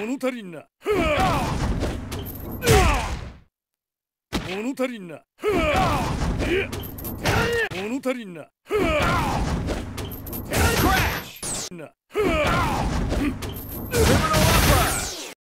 物足りんな物足りんな物足りんな